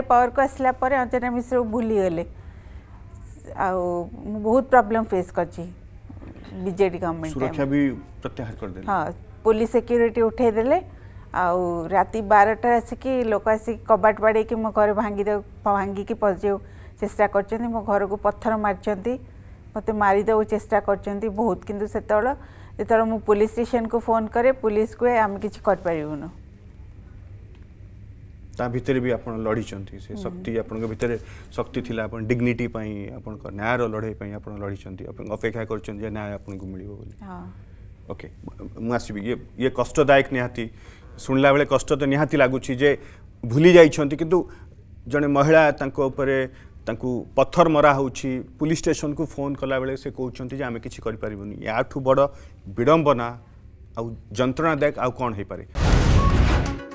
power को आसला अंजना मिश्र भूली गले बहुत प्रॉब्लम फेस बीजेडी गवर्नमेंट सुरक्षा भी प्रत्याहार कर दे हाँ पुलिस सिक्यूरीटी उठेदे आती बारटा आसिक लोक आस कब बाड़े कि मो घर भांगी दे भांगिक चेस्टा कर मो घर को पत्थर मार्चंती मत मारिदे चेस्टा कर बहुत कितना से पुलिस स्टेशन को फोन करे पुलिस को आम कि ତା ଭିତରେ ବି ଆପଣ ଲଢ଼ିଛନ୍ତି ସେ ଶକ୍ତି ଆପଣଙ୍କ ଭିତରେ ଶକ୍ତି ଥିଲା ଆପଣ ଡିଗ୍ନିଟି ପାଇଁ ଆପଣଙ୍କ ନ୍ୟାୟର ଲଢ଼େଇ ପାଇଁ ଆପଣ ଲଢ଼ିଛନ୍ତି ଆପଣ ଅପେକ୍ଷା କରିଛନ୍ତି ଯେ ନ୍ୟାୟ ଆପଣଙ୍କୁ ମିଳିବ ବୋଲି ଓକେ ମୁଁ ଆସିବି ଇଏ ଇଏ କଷ୍ଟଦାୟକ ନିହାତି ଶୁଣିଲା ବେଳେ କଷ୍ଟ ତ ନିହାତି ଲାଗୁଛି ଯେ ଭୁଲି ଯାଇଛନ୍ତି କିନ୍ତୁ ଜଣେ ମହିଳା ତାଙ୍କ ଉପରେ ତାଙ୍କୁ ପଥର ମରା ହେଉଛି ପୁଲିସ୍ ଷ୍ଟେସନକୁ ଫୋନ୍ କଲାବେଳେ ସେ କହୁଛନ୍ତି ଯେ ଆମେ କିଛି କରିପାରିବୁନି ୟାଠୁ ବଡ଼ ବିଡ଼ମ୍ବନା ଆଉ ଯନ୍ତ୍ରଣାଦାୟକ ଆଉ କ'ଣ ହେଇପାରେ